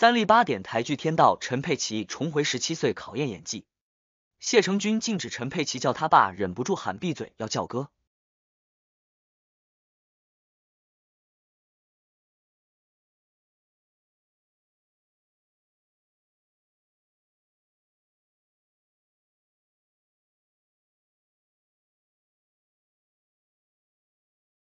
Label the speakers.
Speaker 1: 三立八点台剧《天道》，陈佩琪重回十七岁考验演技，谢承军禁止陈佩琪叫他爸，忍不住喊闭嘴，要叫哥。